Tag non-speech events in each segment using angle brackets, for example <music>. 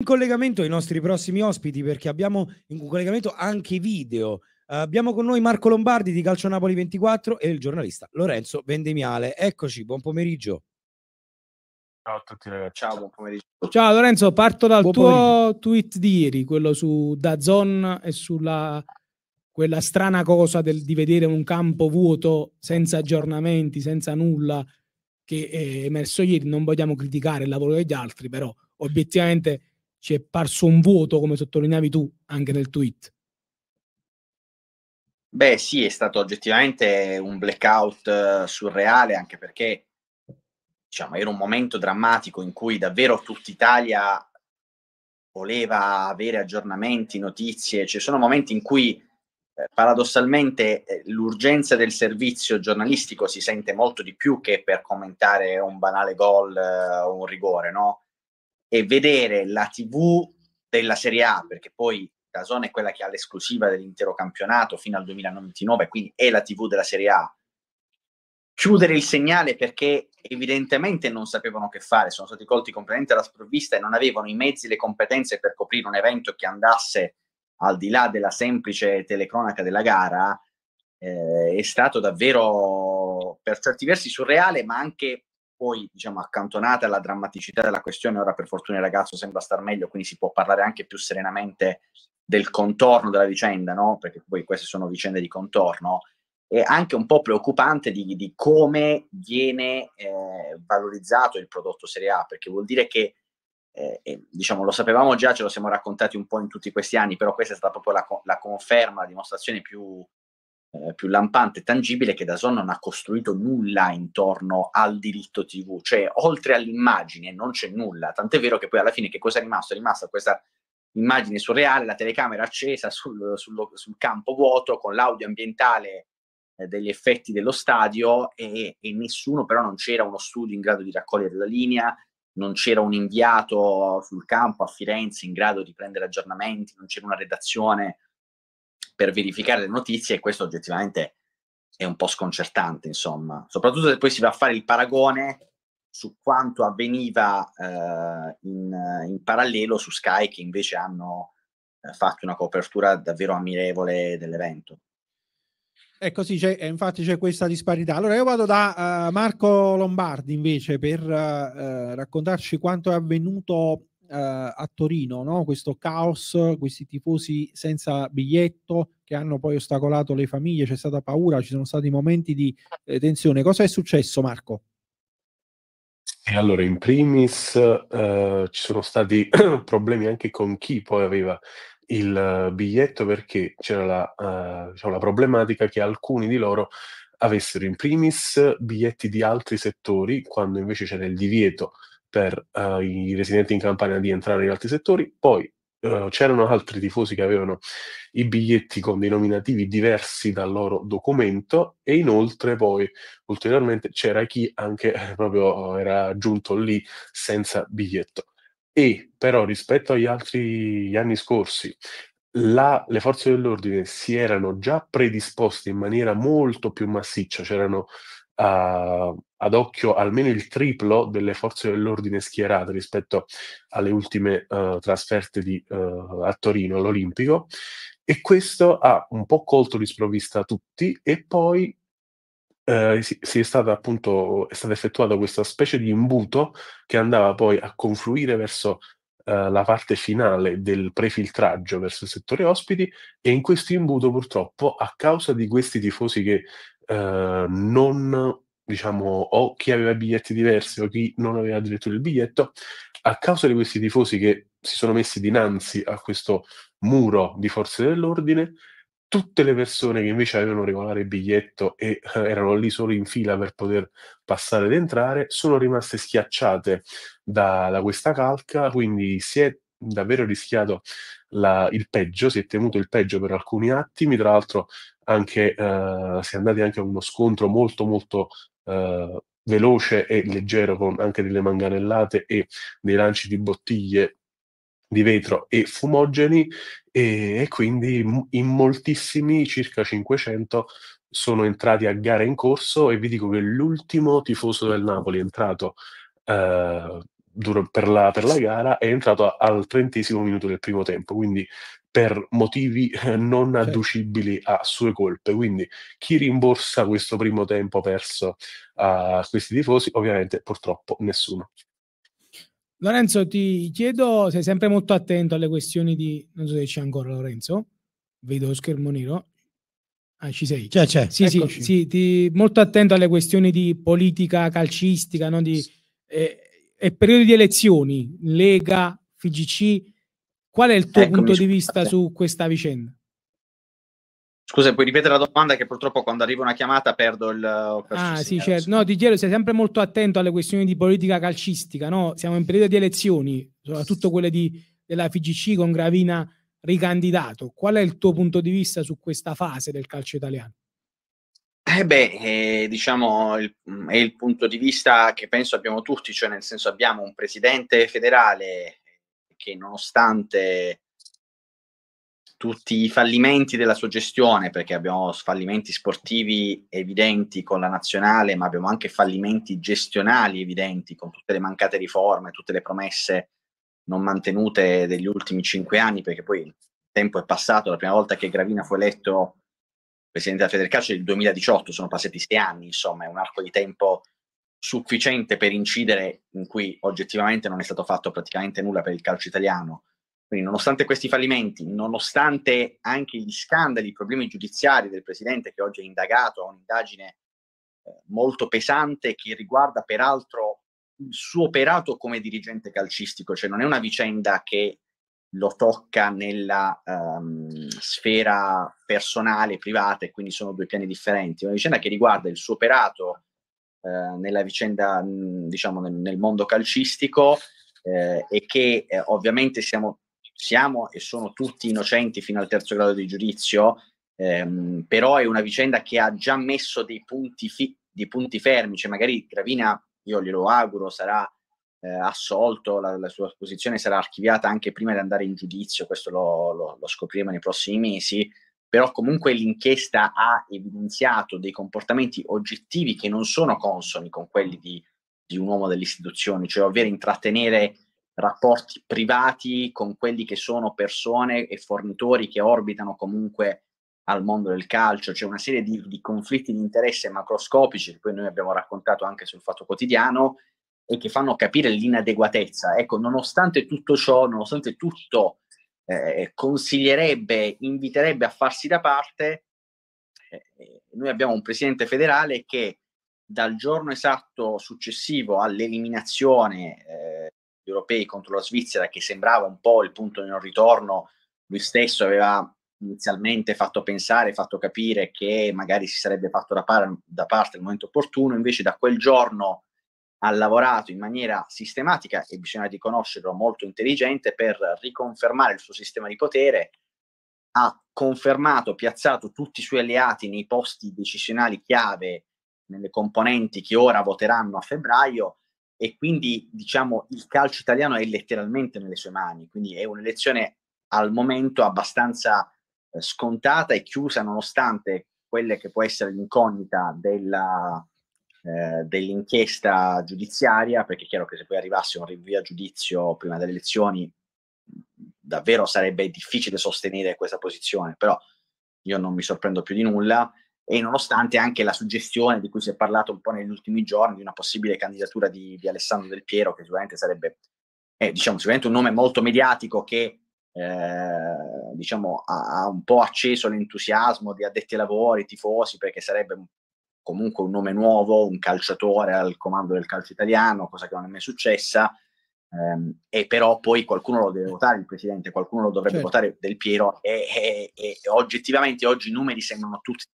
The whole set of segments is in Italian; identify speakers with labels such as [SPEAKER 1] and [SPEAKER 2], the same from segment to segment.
[SPEAKER 1] in collegamento ai nostri prossimi ospiti perché abbiamo in collegamento anche video. Uh, abbiamo con noi Marco Lombardi di Calcio Napoli 24 e il giornalista Lorenzo Vendemiale. Eccoci, buon pomeriggio.
[SPEAKER 2] Ciao a tutti ragazzi, ciao, buon pomeriggio.
[SPEAKER 1] Ciao Lorenzo, parto dal buon tuo pomeriggio. tweet di ieri, quello su Dazon e sulla quella strana cosa del, di vedere un campo vuoto senza aggiornamenti, senza nulla che è emerso ieri. Non vogliamo criticare il lavoro degli altri, però obiettivamente ci è parso un vuoto, come sottolineavi tu anche nel tweet.
[SPEAKER 2] Beh, sì, è stato oggettivamente un blackout eh, surreale, anche perché diciamo, era un momento drammatico in cui davvero tutta Italia voleva avere aggiornamenti, notizie. Ci sono momenti in cui eh, paradossalmente eh, l'urgenza del servizio giornalistico si sente molto di più che per commentare un banale gol o un rigore, no? e vedere la TV della Serie A, perché poi la zona è quella che ha l'esclusiva dell'intero campionato fino al 2029, quindi è la TV della Serie A, chiudere il segnale perché evidentemente non sapevano che fare, sono stati colti completamente alla sprovvista e non avevano i mezzi e le competenze per coprire un evento che andasse al di là della semplice telecronaca della gara, eh, è stato davvero per certi versi surreale, ma anche poi diciamo accantonata la drammaticità della questione, ora per fortuna il ragazzo sembra star meglio, quindi si può parlare anche più serenamente del contorno della vicenda, no? perché poi queste sono vicende di contorno, è anche un po' preoccupante di, di come viene eh, valorizzato il prodotto Serie A, perché vuol dire che, eh, eh diciamo, lo sapevamo già, ce lo siamo raccontati un po' in tutti questi anni, però questa è stata proprio la, la conferma, la dimostrazione più, eh, più lampante e tangibile che Dazon non ha costruito nulla intorno al diritto TV, cioè oltre all'immagine non c'è nulla, tant'è vero che poi alla fine che cosa è rimasto? È rimasta questa immagine surreale, la telecamera accesa sul, sul, sul campo vuoto con l'audio ambientale eh, degli effetti dello stadio e, e nessuno però non c'era uno studio in grado di raccogliere la linea, non c'era un inviato sul campo a Firenze in grado di prendere aggiornamenti, non c'era una redazione per verificare le notizie e questo oggettivamente è un po' sconcertante, insomma, soprattutto se poi si va a fare il paragone su quanto avveniva eh, in, in, parallelo su Sky che invece hanno eh, fatto una copertura davvero ammirevole dell'evento.
[SPEAKER 3] E così c'è, infatti c'è questa disparità. Allora io vado da uh, Marco Lombardi invece per uh, raccontarci quanto è avvenuto eh, a Torino, no? questo caos, questi tifosi senza biglietto che hanno poi ostacolato le famiglie, c'è stata paura, ci sono stati momenti di eh, tensione. Cosa è successo Marco?
[SPEAKER 4] E allora, in primis eh, ci sono stati <clears throat> problemi anche con chi poi aveva il eh, biglietto perché c'era la, eh, diciamo, la, problematica che alcuni di loro avessero in primis biglietti di altri settori quando invece c'era il divieto per uh, i residenti in Campania di entrare in altri settori, poi uh, c'erano altri tifosi che avevano i biglietti con dei nominativi diversi dal loro documento e inoltre poi ulteriormente c'era chi anche eh, proprio era giunto lì senza biglietto. E però rispetto agli altri anni scorsi, la, le forze dell'ordine si erano già predisposte in maniera molto più massiccia, c'erano uh, ad occhio almeno il triplo delle forze dell'ordine schierate rispetto alle ultime uh, trasferte di, uh, a Torino all'Olimpico e questo ha un po' colto di sprovvista tutti e poi Uh, si, si è, stata appunto, è stata effettuata questa specie di imbuto che andava poi a confluire verso uh, la parte finale del prefiltraggio verso il settore ospiti e in questo imbuto purtroppo a causa di questi tifosi che eh, non diciamo o chi aveva biglietti diversi o chi non aveva addirittura il biglietto, a causa di questi tifosi che si sono messi dinanzi a questo muro di forze dell'ordine, tutte le persone che invece avevano regolare biglietto e eh, erano lì solo in fila per poter passare ed entrare, sono rimaste schiacciate da, da questa calca, quindi si è davvero rischiato la, il peggio, si è temuto il peggio per alcuni attimi, tra l'altro anche, eh, si è andati anche a uno scontro molto molto eh, veloce e leggero con anche delle manganellate e dei lanci di bottiglie di vetro e fumogeni e, e quindi in moltissimi, circa 500, sono entrati a gara in corso e vi dico che l'ultimo tifoso del Napoli entrato eh, per, la, per, la, gara è entrato al trentesimo minuto del primo tempo, quindi per motivi eh, non adducibili a sue colpe. Quindi chi rimborsa questo primo tempo perso a questi tifosi? Ovviamente purtroppo nessuno.
[SPEAKER 1] Lorenzo, ti chiedo, sei sempre molto attento alle questioni di... Non so se c'è ancora Lorenzo, vedo lo schermo nero. Ah, ci sei. C'è, c'è. Sì, sì, sì, ti, molto attento alle questioni di politica calcistica, no? di, eh, e periodi di elezioni, Lega, FGC Qual è il tuo Eccomi punto scusate. di vista su questa vicenda? Scusa, puoi
[SPEAKER 2] ripetere la domanda che purtroppo quando arriva una chiamata perdo il... Ah sì, certo.
[SPEAKER 1] No, ti chiedo, sei sempre molto attento alle questioni di politica calcistica, no? Siamo in periodo di elezioni, soprattutto quelle di, della FGC con Gravina ricandidato. Qual è il tuo punto di vista su questa fase del calcio italiano?
[SPEAKER 2] Eh beh, eh, diciamo il, è il punto di vista che penso abbiamo tutti, cioè nel senso abbiamo un presidente federale che nonostante tutti i fallimenti della sua gestione, perché abbiamo fallimenti sportivi evidenti con la nazionale, ma abbiamo anche fallimenti gestionali evidenti con tutte le mancate riforme, tutte le promesse non mantenute degli ultimi cinque anni, perché poi il tempo è passato, la prima volta che Gravina fu eletto presidente della è nel 2018, sono passati sei anni, insomma è un arco di tempo sufficiente per incidere, in cui oggettivamente non è stato fatto praticamente nulla per il calcio italiano. Quindi, nonostante questi fallimenti, nonostante anche gli scandali, i problemi giudiziari del presidente che oggi è indagato a un'indagine eh, molto pesante che riguarda peraltro il suo operato come dirigente calcistico, cioè non è una vicenda che lo tocca nella um, sfera personale, privata, e quindi sono due piani differenti, è una vicenda che riguarda il suo operato eh, nella vicenda, mm, diciamo, nel, nel mondo calcistico eh, e che eh, ovviamente siamo, siamo, e sono tutti innocenti fino al terzo grado di giudizio, ehm, però è una vicenda che ha già messo dei punti, fi- dei punti fermi, cioè magari Gravina, io glielo auguro, sarà eh, assolto, la, la, sua posizione sarà archiviata anche prima di andare in giudizio, questo lo, lo, lo scopriremo nei prossimi mesi, però comunque l'inchiesta ha evidenziato dei comportamenti oggettivi che non sono consoni con quelli di, di un uomo delle istituzioni, cioè ovvero intrattenere rapporti privati con quelli che sono persone e fornitori che orbitano comunque al mondo del calcio, c'è una serie di, di conflitti di interesse macroscopici che poi noi abbiamo raccontato anche sul Fatto Quotidiano e che fanno capire l'inadeguatezza. Ecco, nonostante tutto ciò, nonostante tutto eh, consiglierebbe, inviterebbe a farsi da parte. Eh, eh, noi abbiamo un presidente federale che dal giorno esatto successivo all'eliminazione eh, degli europei contro la Svizzera, che sembrava un po' il punto di non ritorno, lui stesso aveva inizialmente fatto pensare, fatto capire che magari si sarebbe fatto da, par- da parte al momento opportuno, invece da quel giorno ha lavorato in maniera sistematica e bisogna riconoscerlo molto intelligente per riconfermare il suo sistema di potere, ha confermato, piazzato tutti i suoi alleati nei posti decisionali chiave, nelle componenti che ora voteranno a febbraio e quindi diciamo il calcio italiano è letteralmente nelle sue mani, quindi è un'elezione al momento abbastanza eh, scontata e chiusa nonostante quelle che può essere l'incognita della, eh, dell'inchiesta giudiziaria, perché è chiaro che se poi arrivasse un rinvio a giudizio prima delle elezioni, davvero sarebbe difficile sostenere questa posizione, però io non mi sorprendo più di nulla e nonostante anche la suggestione di cui si è parlato un po' negli ultimi giorni di una possibile candidatura di, di Alessandro Del Piero, che sicuramente sarebbe, eh, diciamo, sicuramente un nome molto mediatico che eh, diciamo, ha, ha, un po' acceso l'entusiasmo di addetti ai lavori, tifosi, perché sarebbe comunque un nome nuovo, un calciatore al comando del calcio italiano, cosa che non è mai successa, ehm, e però poi qualcuno lo deve votare, il presidente, qualcuno lo dovrebbe certo. votare, Del Piero, e, e, e, oggettivamente oggi i numeri sembrano tutti.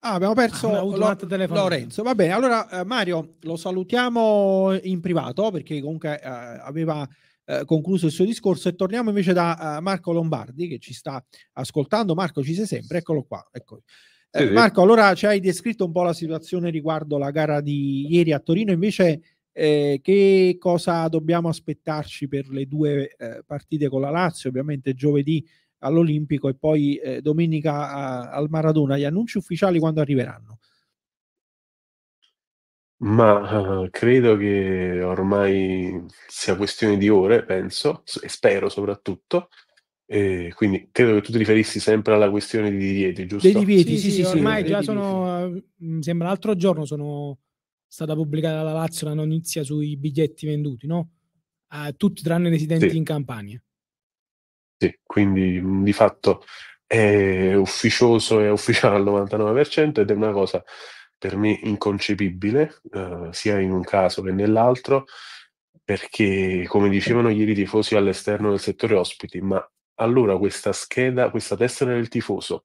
[SPEAKER 3] Ah, abbiamo perso ah, Lo- Lorenzo. Va bene, allora eh, Mario lo salutiamo in privato perché comunque eh, aveva eh, concluso il suo discorso e torniamo invece da eh, Marco Lombardi che ci sta ascoltando. Marco ci sei sempre, eccolo qua. Eccolo. Eh, sì, Marco, allora ci hai descritto un po' la situazione riguardo la gara di ieri a Torino, invece eh, che cosa dobbiamo aspettarci per le due eh, partite con la Lazio, ovviamente giovedì all'Olimpico e poi eh, domenica a, al Maradona, gli annunci ufficiali quando arriveranno?
[SPEAKER 4] Ma uh, credo che ormai sia questione di ore, penso, e spero soprattutto, eh, quindi credo che tu ti riferissi sempre alla questione dei divieti, giusto? Dei divieti, sì, sì, sì, sì ormai già
[SPEAKER 1] sono, mi mm, sembra l'altro giorno sono stata pubblicata la Lazio la notizia sui biglietti venduti, no? A tutti tranne i residenti sì. in Campania.
[SPEAKER 4] Sì, quindi mm, di fatto è ufficioso e ufficiale al 99% ed è una cosa per me inconcepibile, eh, sia in un caso che nell'altro, perché come dicevano ieri i tifosi all'esterno del settore ospiti, ma allora questa scheda, questa tessera del tifoso,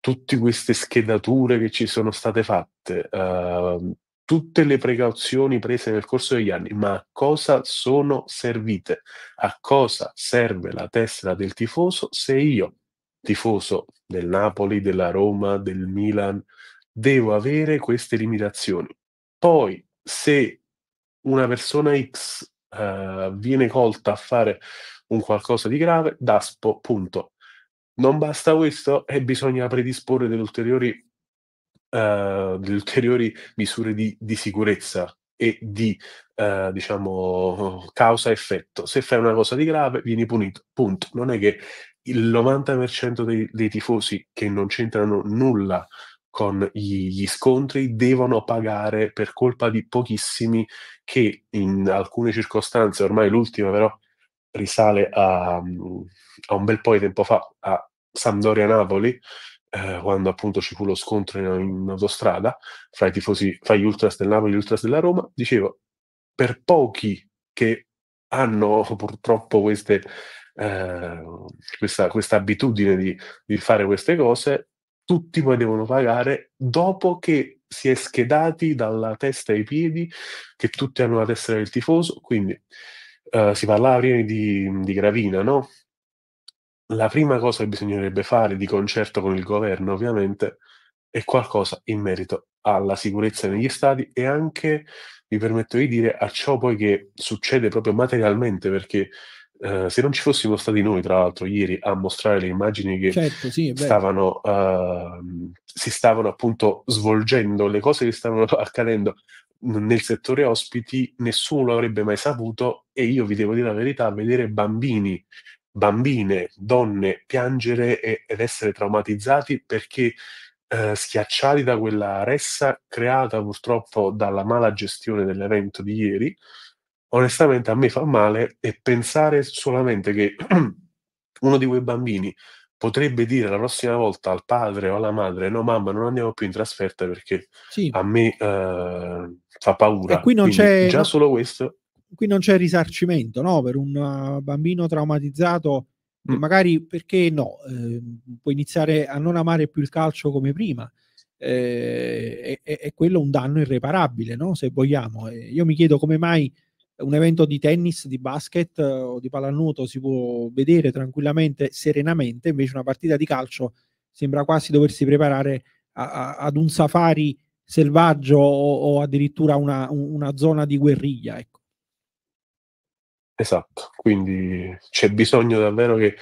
[SPEAKER 4] tutte queste schedature che ci sono state fatte, uh, tutte le precauzioni prese nel corso degli anni, ma a cosa sono servite? A cosa serve la tessera del tifoso se io, tifoso del Napoli, della Roma, del Milan, devo avere queste limitazioni? Poi, se una persona X uh, viene colta a fare un qualcosa di grave, DASPO, punto. Non basta questo e bisogna predisporre delle ulteriori, uh, delle ulteriori misure di, di, sicurezza e di, uh, diciamo, causa-effetto. Se fai una cosa di grave, vieni punito, punto. Non è che il 90% dei, dei tifosi che non c'entrano nulla con gli, gli, scontri devono pagare per colpa di pochissimi che in alcune circostanze, ormai l'ultima però risale a, a, un bel po' di tempo fa, a Sampdoria-Napoli, eh, quando appunto ci fu lo scontro in, in autostrada fra i tifosi, fra gli ultras del Napoli e gli ultras della Roma, dicevo, per pochi che hanno <laughs> purtroppo queste, eh, questa, questa, abitudine di, di fare queste cose, tutti poi devono pagare dopo che si è schedati dalla testa ai piedi, che tutti hanno la testa del tifoso, quindi eh, si parlava prima di, di Gravina, no? La prima cosa che bisognerebbe fare di concerto con il governo, ovviamente, è qualcosa in merito alla sicurezza negli stati e anche, mi permetto di dire, a ciò poi che succede proprio materialmente, perché Uh, se non ci fossimo stati noi, tra l'altro, ieri a mostrare le immagini che certo, sì, stavano, uh, si stavano appunto svolgendo, le cose che stavano <laughs> accadendo nel settore ospiti, nessuno avrebbe mai saputo e io vi devo dire la verità, vedere bambini, bambine, donne piangere e, ed essere traumatizzati perché eh, schiacciati da quella ressa creata purtroppo dalla mala gestione dell'evento di ieri, onestamente a me fa male e pensare solamente che <clears throat> uno di quei bambini potrebbe dire la prossima volta al padre o alla madre no mamma non andiamo più in trasferta perché sì. a me eh, fa paura e qui non c'è già no, solo questo
[SPEAKER 3] qui non c'è risarcimento no? per un eh, bambino traumatizzato mm. magari perché no eh, può iniziare a non amare più il calcio come prima eh, è, è, quello un danno irreparabile no? se vogliamo eh, io mi chiedo come mai un evento di tennis, di basket eh, o di pallanuoto si può vedere tranquillamente, serenamente, invece una partita di calcio sembra quasi doversi preparare a, a, ad un safari selvaggio o, o addirittura una, una zona di guerriglia. Ecco.
[SPEAKER 4] Esatto, quindi c'è bisogno davvero che